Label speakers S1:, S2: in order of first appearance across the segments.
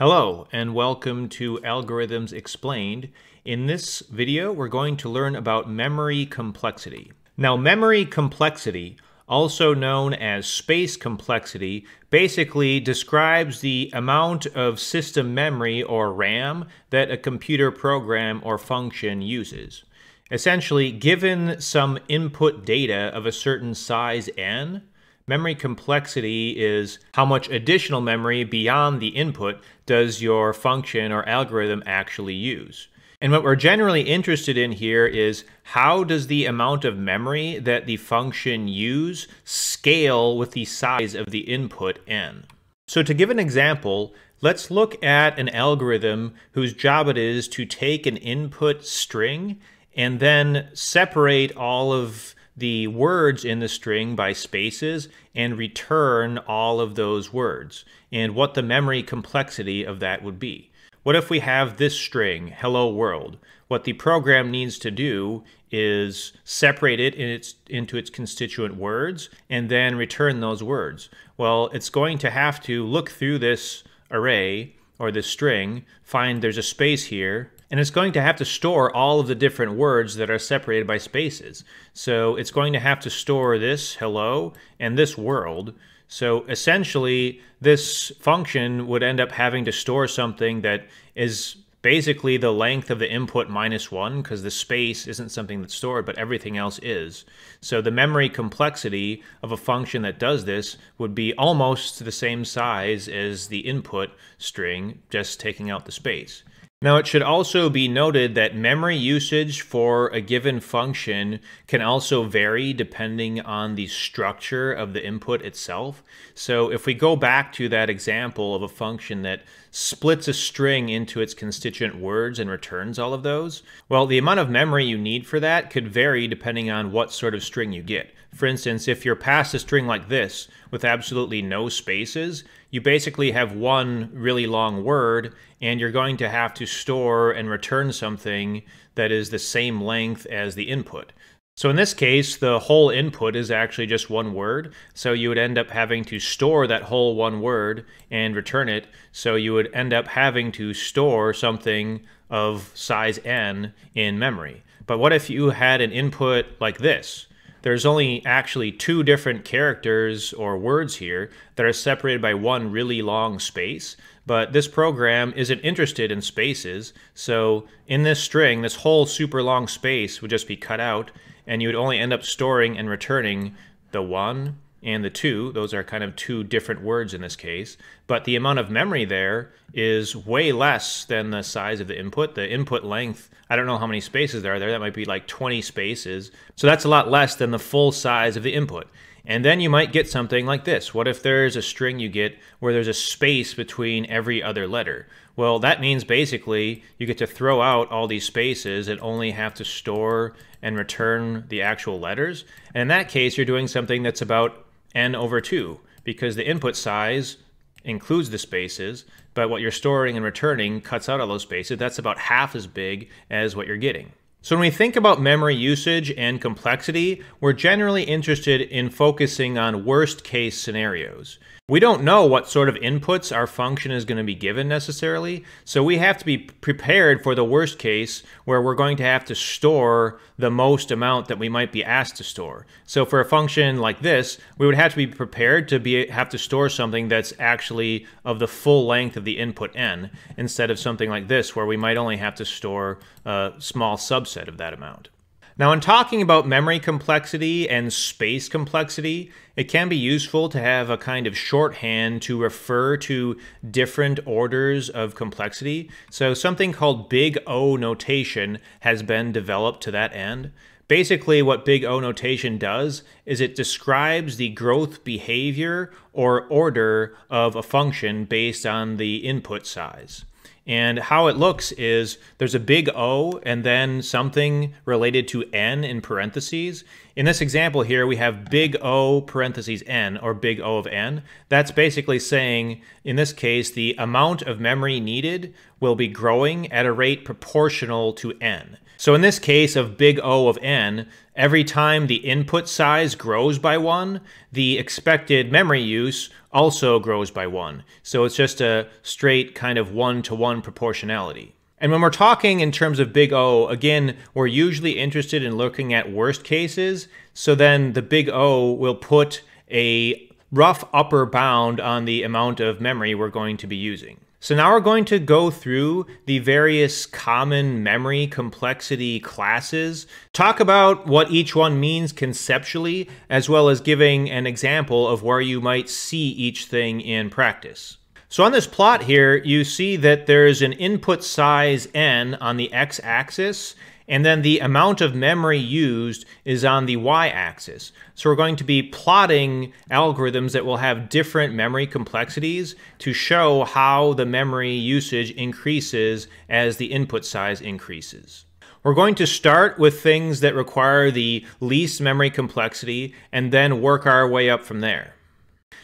S1: Hello and welcome to Algorithms Explained. In this video, we're going to learn about memory complexity. Now, memory complexity, also known as space complexity, basically describes the amount of system memory or RAM that a computer program or function uses. Essentially, given some input data of a certain size n, Memory complexity is how much additional memory beyond the input does your function or algorithm actually use. And what we're generally interested in here is how does the amount of memory that the function use scale with the size of the input n. So to give an example, let's look at an algorithm whose job it is to take an input string and then separate all of the words in the string by spaces and return all of those words and what the memory complexity of that would be. What if we have this string, hello world? What the program needs to do is separate it in its, into its constituent words and then return those words. Well, it's going to have to look through this array or this string, find there's a space here, and it's going to have to store all of the different words that are separated by spaces. So it's going to have to store this hello and this world. So essentially, this function would end up having to store something that is basically the length of the input minus one, because the space isn't something that's stored, but everything else is. So the memory complexity of a function that does this would be almost the same size as the input string, just taking out the space. Now, it should also be noted that memory usage for a given function can also vary depending on the structure of the input itself. So if we go back to that example of a function that splits a string into its constituent words and returns all of those, well, the amount of memory you need for that could vary depending on what sort of string you get. For instance, if you're passed a string like this with absolutely no spaces, you basically have one really long word and you're going to have to store and return something that is the same length as the input. So in this case, the whole input is actually just one word. So you would end up having to store that whole one word and return it. So you would end up having to store something of size n in memory. But what if you had an input like this? there's only actually two different characters or words here that are separated by one really long space. But this program isn't interested in spaces. So in this string, this whole super long space would just be cut out and you would only end up storing and returning the one, and the two. Those are kind of two different words in this case. But the amount of memory there is way less than the size of the input. The input length, I don't know how many spaces there are there. That might be like 20 spaces. So that's a lot less than the full size of the input. And then you might get something like this. What if there's a string you get where there's a space between every other letter? Well, that means basically you get to throw out all these spaces and only have to store and return the actual letters. And in that case, you're doing something that's about n over 2 because the input size includes the spaces, but what you're storing and returning cuts out all those spaces. That's about half as big as what you're getting. So when we think about memory usage and complexity, we're generally interested in focusing on worst case scenarios. We don't know what sort of inputs our function is going to be given necessarily, so we have to be prepared for the worst case where we're going to have to store the most amount that we might be asked to store. So for a function like this, we would have to be prepared to be have to store something that's actually of the full length of the input n instead of something like this where we might only have to store a small subset of that amount. Now, in talking about memory complexity and space complexity, it can be useful to have a kind of shorthand to refer to different orders of complexity. So something called big O notation has been developed to that end. Basically, what big O notation does is it describes the growth behavior or order of a function based on the input size. And how it looks is there's a big O and then something related to N in parentheses. In this example here, we have big O parentheses N or big O of N. That's basically saying, in this case, the amount of memory needed will be growing at a rate proportional to N. So in this case of big O of n, every time the input size grows by 1, the expected memory use also grows by 1. So it's just a straight kind of one-to-one -one proportionality. And when we're talking in terms of big O, again, we're usually interested in looking at worst cases. So then the big O will put a rough upper bound on the amount of memory we're going to be using. So now we're going to go through the various common memory complexity classes, talk about what each one means conceptually, as well as giving an example of where you might see each thing in practice. So on this plot here, you see that there's an input size n on the x-axis and then the amount of memory used is on the y-axis. So we're going to be plotting algorithms that will have different memory complexities to show how the memory usage increases as the input size increases. We're going to start with things that require the least memory complexity and then work our way up from there.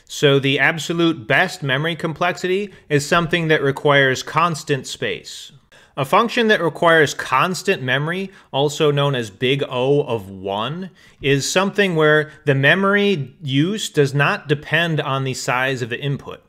S1: So the absolute best memory complexity is something that requires constant space. A function that requires constant memory, also known as big O of 1, is something where the memory use does not depend on the size of the input.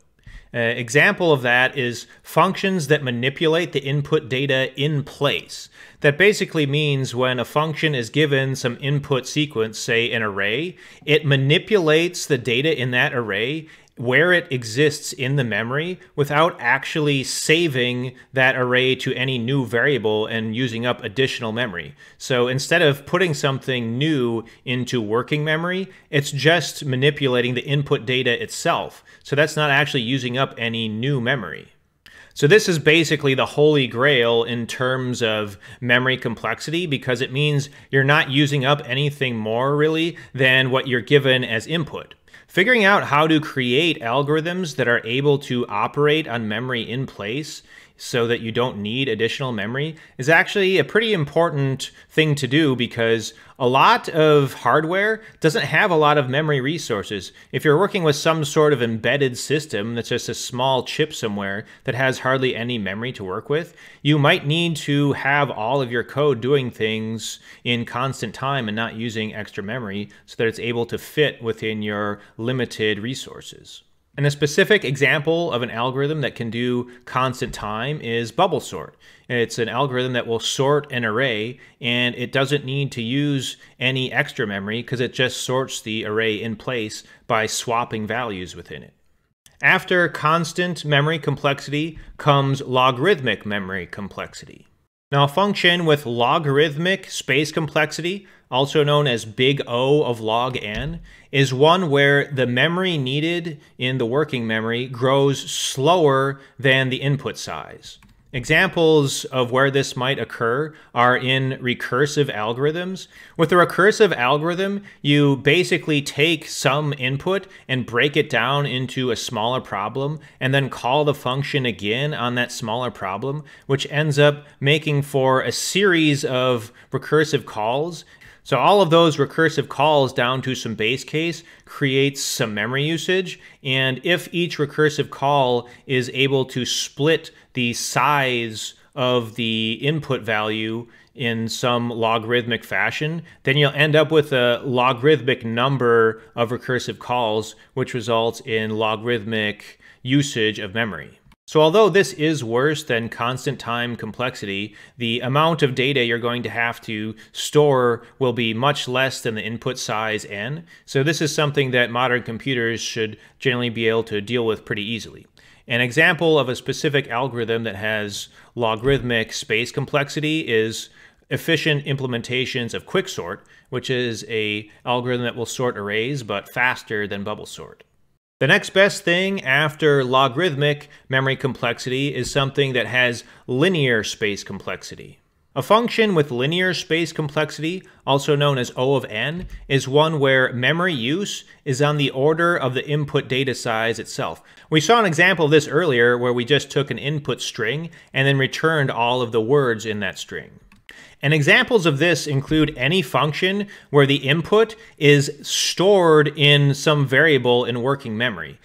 S1: Uh, example of that is functions that manipulate the input data in place. That basically means when a function is given some input sequence, say an array, it manipulates the data in that array where it exists in the memory without actually saving that array to any new variable and using up additional memory. So instead of putting something new into working memory, it's just manipulating the input data itself. So that's not actually using up any new memory. So this is basically the holy grail in terms of memory complexity because it means you're not using up anything more really than what you're given as input figuring out how to create algorithms that are able to operate on memory in place, so that you don't need additional memory is actually a pretty important thing to do because a lot of hardware doesn't have a lot of memory resources. If you're working with some sort of embedded system that's just a small chip somewhere that has hardly any memory to work with, you might need to have all of your code doing things in constant time and not using extra memory so that it's able to fit within your limited resources. And a specific example of an algorithm that can do constant time is bubble sort. It's an algorithm that will sort an array and it doesn't need to use any extra memory because it just sorts the array in place by swapping values within it. After constant memory complexity comes logarithmic memory complexity. Now a function with logarithmic space complexity also known as big O of log n, is one where the memory needed in the working memory grows slower than the input size. Examples of where this might occur are in recursive algorithms. With a recursive algorithm, you basically take some input and break it down into a smaller problem and then call the function again on that smaller problem, which ends up making for a series of recursive calls so all of those recursive calls down to some base case creates some memory usage. And if each recursive call is able to split the size of the input value in some logarithmic fashion, then you'll end up with a logarithmic number of recursive calls, which results in logarithmic usage of memory. So although this is worse than constant time complexity, the amount of data you're going to have to store will be much less than the input size n. So this is something that modern computers should generally be able to deal with pretty easily. An example of a specific algorithm that has logarithmic space complexity is efficient implementations of quicksort, which is a algorithm that will sort arrays but faster than bubble sort. The next best thing after logarithmic memory complexity is something that has linear space complexity. A function with linear space complexity, also known as O of n, is one where memory use is on the order of the input data size itself. We saw an example of this earlier where we just took an input string and then returned all of the words in that string. And examples of this include any function where the input is stored in some variable in working memory.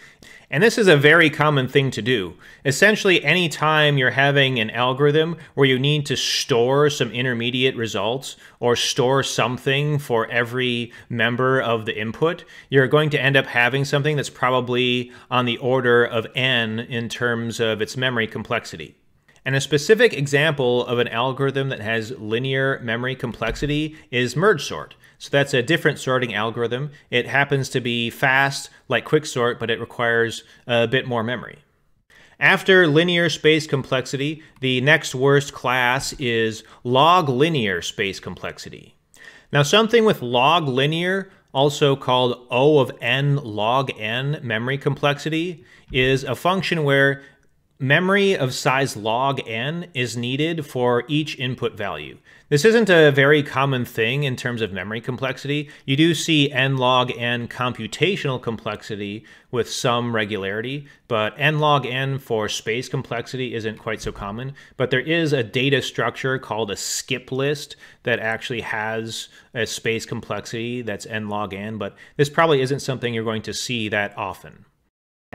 S1: And this is a very common thing to do. Essentially, any time you're having an algorithm where you need to store some intermediate results or store something for every member of the input, you're going to end up having something that's probably on the order of n in terms of its memory complexity. And a specific example of an algorithm that has linear memory complexity is merge sort. So that's a different sorting algorithm. It happens to be fast, like quicksort, but it requires a bit more memory. After linear space complexity, the next worst class is log linear space complexity. Now something with log linear, also called O of n log n memory complexity, is a function where Memory of size log n is needed for each input value. This isn't a very common thing in terms of memory complexity. You do see n log n computational complexity with some regularity, but n log n for space complexity isn't quite so common. But there is a data structure called a skip list that actually has a space complexity that's n log n, but this probably isn't something you're going to see that often.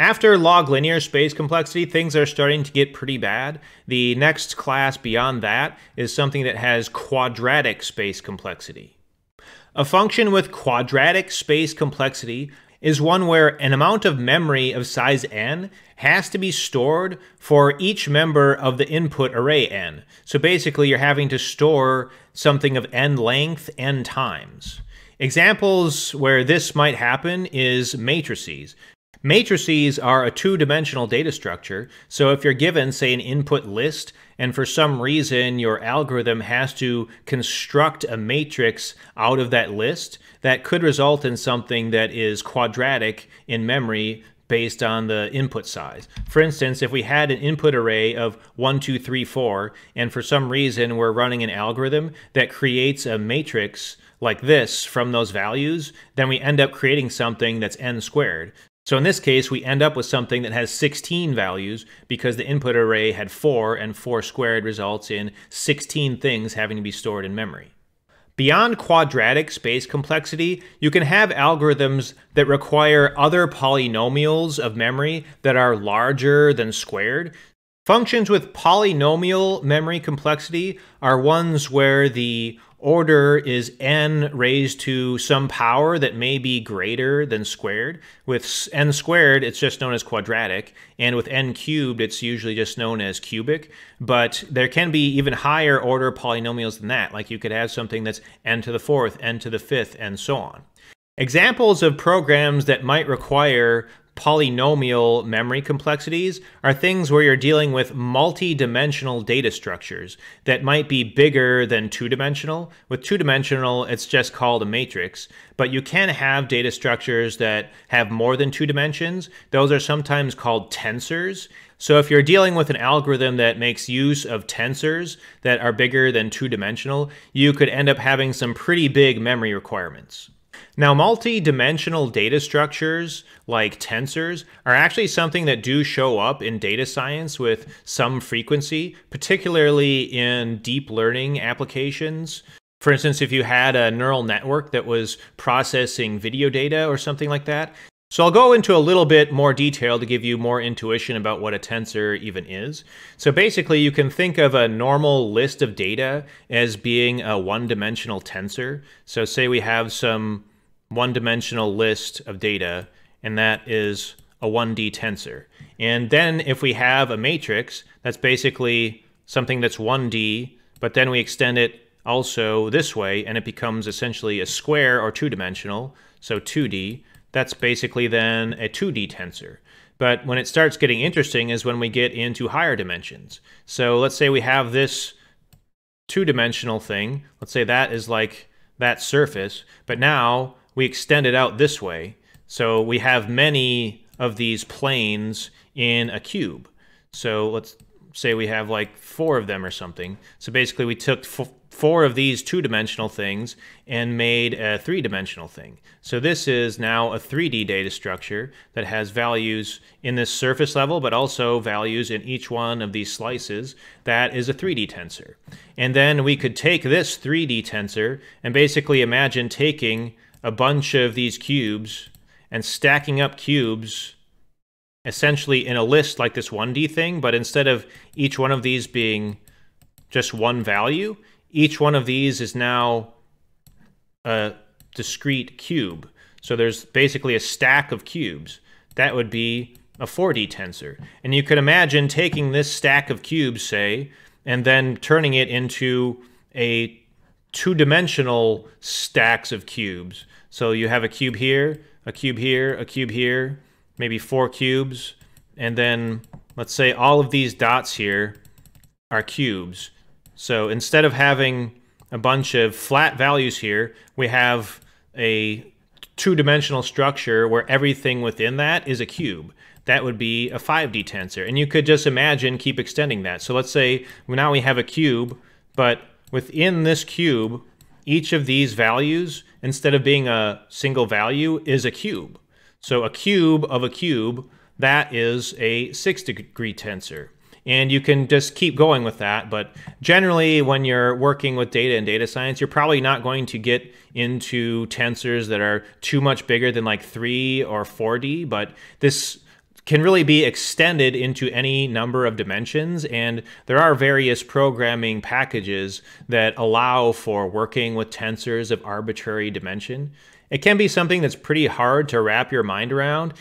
S1: After log linear space complexity, things are starting to get pretty bad. The next class beyond that is something that has quadratic space complexity. A function with quadratic space complexity is one where an amount of memory of size n has to be stored for each member of the input array n. So basically, you're having to store something of n length n times. Examples where this might happen is matrices. Matrices are a two-dimensional data structure, so if you're given, say, an input list, and for some reason your algorithm has to construct a matrix out of that list, that could result in something that is quadratic in memory based on the input size. For instance, if we had an input array of 1, 2, 3, 4, and for some reason we're running an algorithm that creates a matrix like this from those values, then we end up creating something that's n squared. So in this case, we end up with something that has 16 values because the input array had 4, and 4 squared results in 16 things having to be stored in memory. Beyond quadratic space complexity, you can have algorithms that require other polynomials of memory that are larger than squared. Functions with polynomial memory complexity are ones where the order is n raised to some power that may be greater than squared. With n squared, it's just known as quadratic, and with n cubed, it's usually just known as cubic, but there can be even higher order polynomials than that, like you could have something that's n to the fourth, n to the fifth, and so on. Examples of programs that might require polynomial memory complexities are things where you're dealing with multi-dimensional data structures that might be bigger than two-dimensional. With two-dimensional, it's just called a matrix, but you can have data structures that have more than two dimensions. Those are sometimes called tensors. So if you're dealing with an algorithm that makes use of tensors that are bigger than two-dimensional, you could end up having some pretty big memory requirements. Now, multi-dimensional data structures like tensors are actually something that do show up in data science with some frequency, particularly in deep learning applications. For instance, if you had a neural network that was processing video data or something like that. So I'll go into a little bit more detail to give you more intuition about what a tensor even is. So basically, you can think of a normal list of data as being a one-dimensional tensor. So say we have some one-dimensional list of data, and that is a 1D tensor. And then if we have a matrix, that's basically something that's 1D, but then we extend it also this way, and it becomes essentially a square or two-dimensional, so 2D. That's basically then a 2D tensor. But when it starts getting interesting is when we get into higher dimensions. So let's say we have this two-dimensional thing. Let's say that is like that surface, but now we extend it out this way. So we have many of these planes in a cube. So let's say we have like four of them or something. So basically we took four of these two-dimensional things and made a three-dimensional thing. So this is now a 3D data structure that has values in this surface level, but also values in each one of these slices. That is a 3D tensor. And then we could take this 3D tensor and basically imagine taking a bunch of these cubes and stacking up cubes essentially in a list like this 1D thing, but instead of each one of these being just one value, each one of these is now a discrete cube. So there's basically a stack of cubes. That would be a 4D tensor. And you could imagine taking this stack of cubes, say, and then turning it into a two-dimensional stacks of cubes. So you have a cube here, a cube here, a cube here, maybe four cubes, and then let's say all of these dots here are cubes. So instead of having a bunch of flat values here, we have a two-dimensional structure where everything within that is a cube. That would be a 5D tensor. And you could just imagine keep extending that. So let's say well, now we have a cube, but within this cube, each of these values, instead of being a single value, is a cube. So a cube of a cube, that is a six degree tensor. And you can just keep going with that. But generally, when you're working with data and data science, you're probably not going to get into tensors that are too much bigger than like 3 or 4D. But this can really be extended into any number of dimensions. And there are various programming packages that allow for working with tensors of arbitrary dimension. It can be something that's pretty hard to wrap your mind around.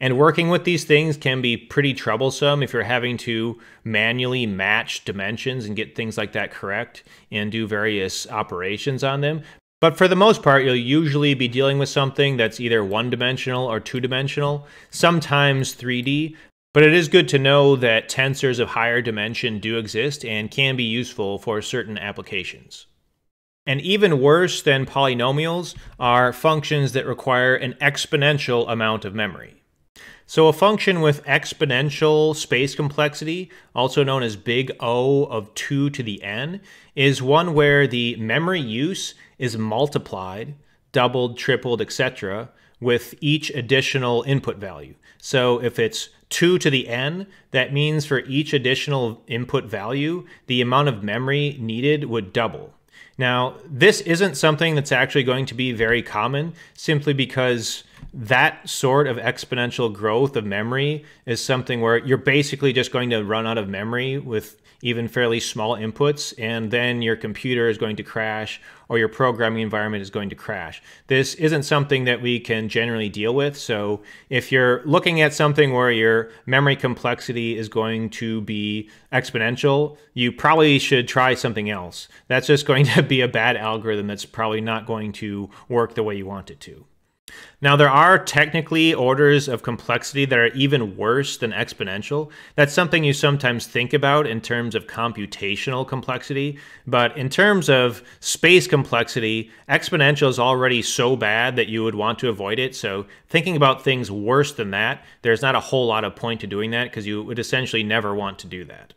S1: And working with these things can be pretty troublesome if you're having to manually match dimensions and get things like that correct and do various operations on them. But for the most part, you'll usually be dealing with something that's either one-dimensional or two-dimensional, sometimes 3D, but it is good to know that tensors of higher dimension do exist and can be useful for certain applications. And even worse than polynomials are functions that require an exponential amount of memory. So a function with exponential space complexity, also known as big O of 2 to the n, is one where the memory use is multiplied, doubled, tripled, etc., with each additional input value. So if it's 2 to the n, that means for each additional input value, the amount of memory needed would double. Now, this isn't something that's actually going to be very common simply because that sort of exponential growth of memory is something where you're basically just going to run out of memory with even fairly small inputs, and then your computer is going to crash or your programming environment is going to crash. This isn't something that we can generally deal with. So if you're looking at something where your memory complexity is going to be exponential, you probably should try something else. That's just going to be a bad algorithm that's probably not going to work the way you want it to. Now, there are technically orders of complexity that are even worse than exponential. That's something you sometimes think about in terms of computational complexity. But in terms of space complexity, exponential is already so bad that you would want to avoid it. So thinking about things worse than that, there's not a whole lot of point to doing that because you would essentially never want to do that.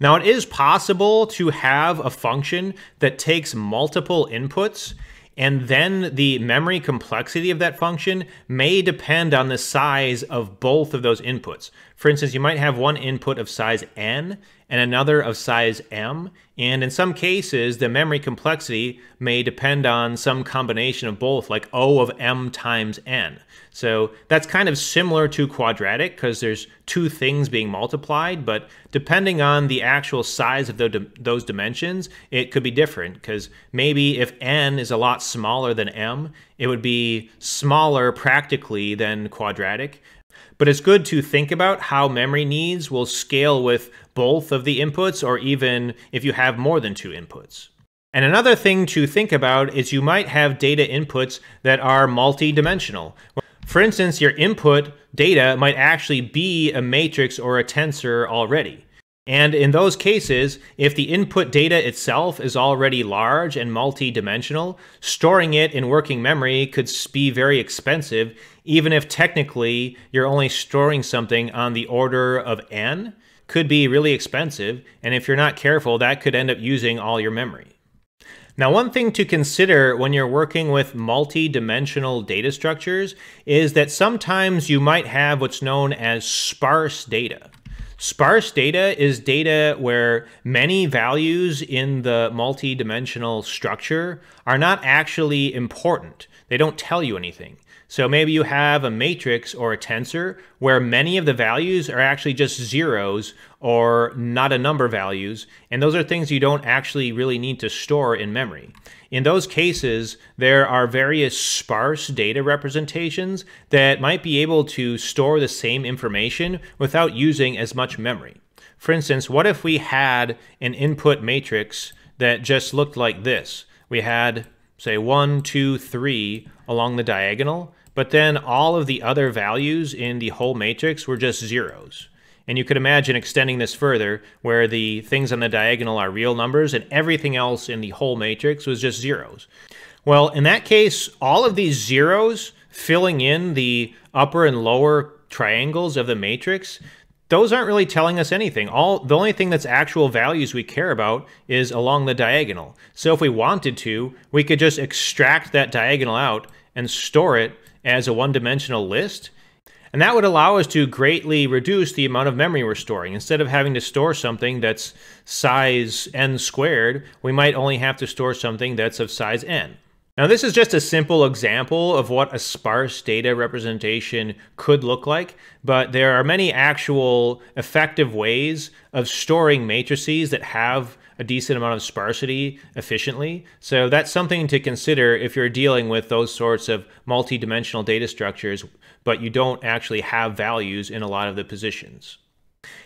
S1: Now, it is possible to have a function that takes multiple inputs and then the memory complexity of that function may depend on the size of both of those inputs. For instance, you might have one input of size n and another of size M, and in some cases, the memory complexity may depend on some combination of both, like O of M times N. So that's kind of similar to quadratic because there's two things being multiplied, but depending on the actual size of those dimensions, it could be different because maybe if N is a lot smaller than M, it would be smaller practically than quadratic. But it's good to think about how memory needs will scale with both of the inputs or even if you have more than two inputs. And another thing to think about is you might have data inputs that are multi-dimensional. For instance, your input data might actually be a matrix or a tensor already. And in those cases, if the input data itself is already large and multi-dimensional, storing it in working memory could be very expensive, even if technically you're only storing something on the order of n could be really expensive, and if you're not careful, that could end up using all your memory. Now, one thing to consider when you're working with multi-dimensional data structures is that sometimes you might have what's known as sparse data. Sparse data is data where many values in the multi-dimensional structure are not actually important. They don't tell you anything. So maybe you have a matrix or a tensor where many of the values are actually just zeros or not a number values, and those are things you don't actually really need to store in memory. In those cases, there are various sparse data representations that might be able to store the same information without using as much memory. For instance, what if we had an input matrix that just looked like this? We had say one, two, three along the diagonal, but then all of the other values in the whole matrix were just zeros. And you could imagine extending this further where the things on the diagonal are real numbers and everything else in the whole matrix was just zeros. Well, in that case, all of these zeros filling in the upper and lower triangles of the matrix, those aren't really telling us anything. All the only thing that's actual values we care about is along the diagonal. So if we wanted to, we could just extract that diagonal out and store it as a one-dimensional list. And that would allow us to greatly reduce the amount of memory we're storing. Instead of having to store something that's size n squared, we might only have to store something that's of size n. Now, this is just a simple example of what a sparse data representation could look like, but there are many actual effective ways of storing matrices that have a decent amount of sparsity efficiently. So that's something to consider if you're dealing with those sorts of multi-dimensional data structures, but you don't actually have values in a lot of the positions.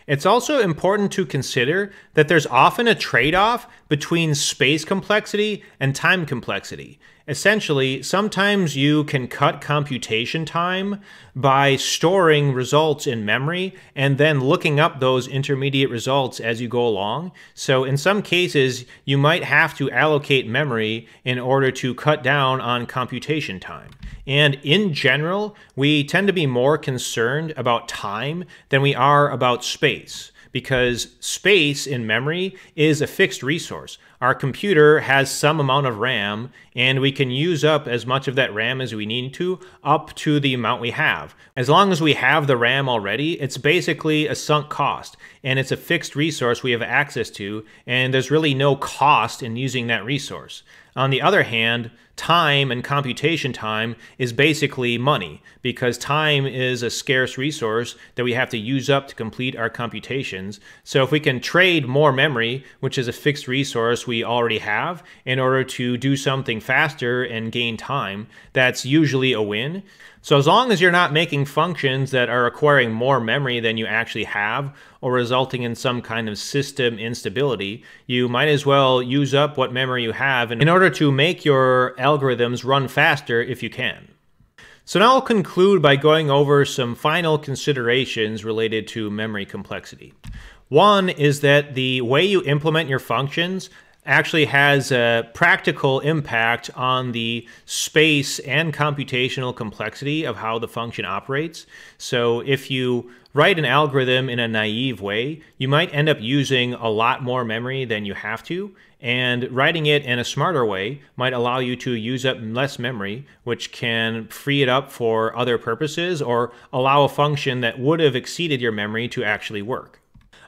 S1: It's also important to consider that there's often a trade off between space complexity and time complexity. Essentially, sometimes you can cut computation time by storing results in memory and then looking up those intermediate results as you go along. So, in some cases, you might have to allocate memory in order to cut down on computation time. And in general, we tend to be more concerned about time than we are about space space because space in memory is a fixed resource. Our computer has some amount of RAM, and we can use up as much of that RAM as we need to, up to the amount we have. As long as we have the RAM already, it's basically a sunk cost, and it's a fixed resource we have access to, and there's really no cost in using that resource. On the other hand, time and computation time is basically money because time is a scarce resource that we have to use up to complete our computations. So if we can trade more memory, which is a fixed resource we already have, in order to do something faster and gain time, that's usually a win. So as long as you're not making functions that are acquiring more memory than you actually have or resulting in some kind of system instability, you might as well use up what memory you have in order to make your algorithms run faster if you can. So now I'll conclude by going over some final considerations related to memory complexity. One is that the way you implement your functions actually has a practical impact on the space and computational complexity of how the function operates. So if you write an algorithm in a naive way, you might end up using a lot more memory than you have to. And writing it in a smarter way might allow you to use up less memory, which can free it up for other purposes or allow a function that would have exceeded your memory to actually work.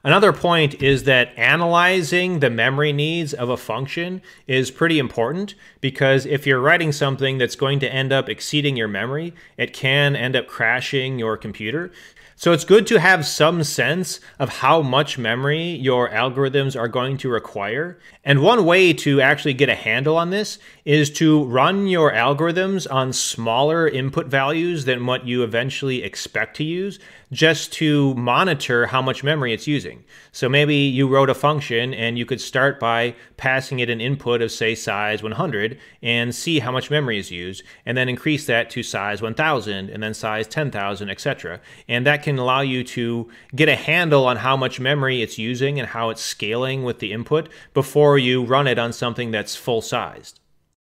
S1: Another point is that analyzing the memory needs of a function is pretty important because if you're writing something that's going to end up exceeding your memory, it can end up crashing your computer. So it's good to have some sense of how much memory your algorithms are going to require. And one way to actually get a handle on this is to run your algorithms on smaller input values than what you eventually expect to use just to monitor how much memory it's using. So maybe you wrote a function and you could start by passing it an input of say size 100 and see how much memory is used and then increase that to size 1000 and then size 10,000, etc. And that can allow you to get a handle on how much memory it's using and how it's scaling with the input before you run it on something that's full sized.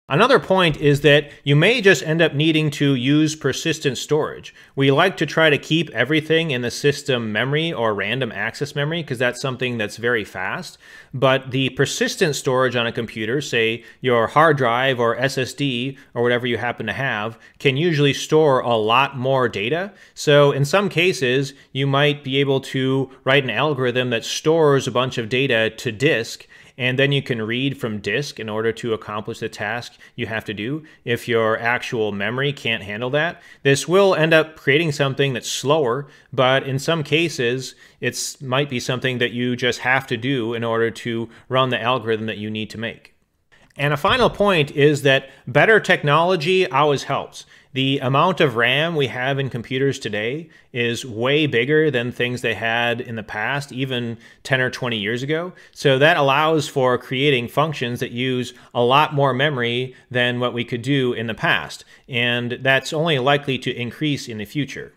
S1: Another point is that you may just end up needing to use persistent storage. We like to try to keep everything in the system memory or random access memory because that's something that's very fast. But the persistent storage on a computer, say your hard drive or SSD or whatever you happen to have, can usually store a lot more data. So in some cases, you might be able to write an algorithm that stores a bunch of data to disk and then you can read from disk in order to accomplish the task you have to do. If your actual memory can't handle that, this will end up creating something that's slower, but in some cases, it might be something that you just have to do in order to run the algorithm that you need to make. And a final point is that better technology always helps. The amount of RAM we have in computers today is way bigger than things they had in the past, even 10 or 20 years ago. So that allows for creating functions that use a lot more memory than what we could do in the past. And that's only likely to increase in the future.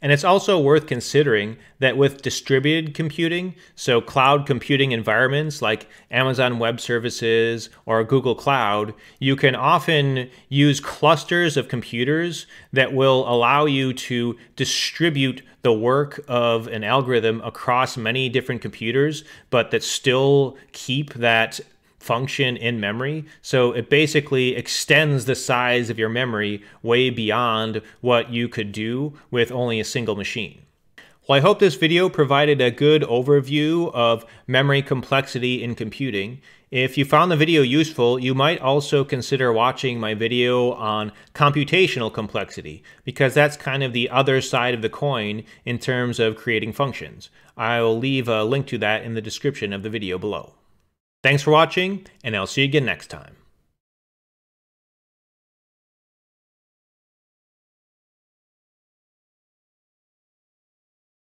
S1: And it's also worth considering that with distributed computing, so cloud computing environments like Amazon Web Services or Google Cloud, you can often use clusters of computers that will allow you to distribute the work of an algorithm across many different computers, but that still keep that function in memory. So it basically extends the size of your memory way beyond what you could do with only a single machine. Well, I hope this video provided a good overview of memory complexity in computing. If you found the video useful, you might also consider watching my video on computational complexity, because that's kind of the other side of the coin in terms of creating functions. I'll leave a link to that in the description of the video below. Thanks for watching, and I'll see you again next time.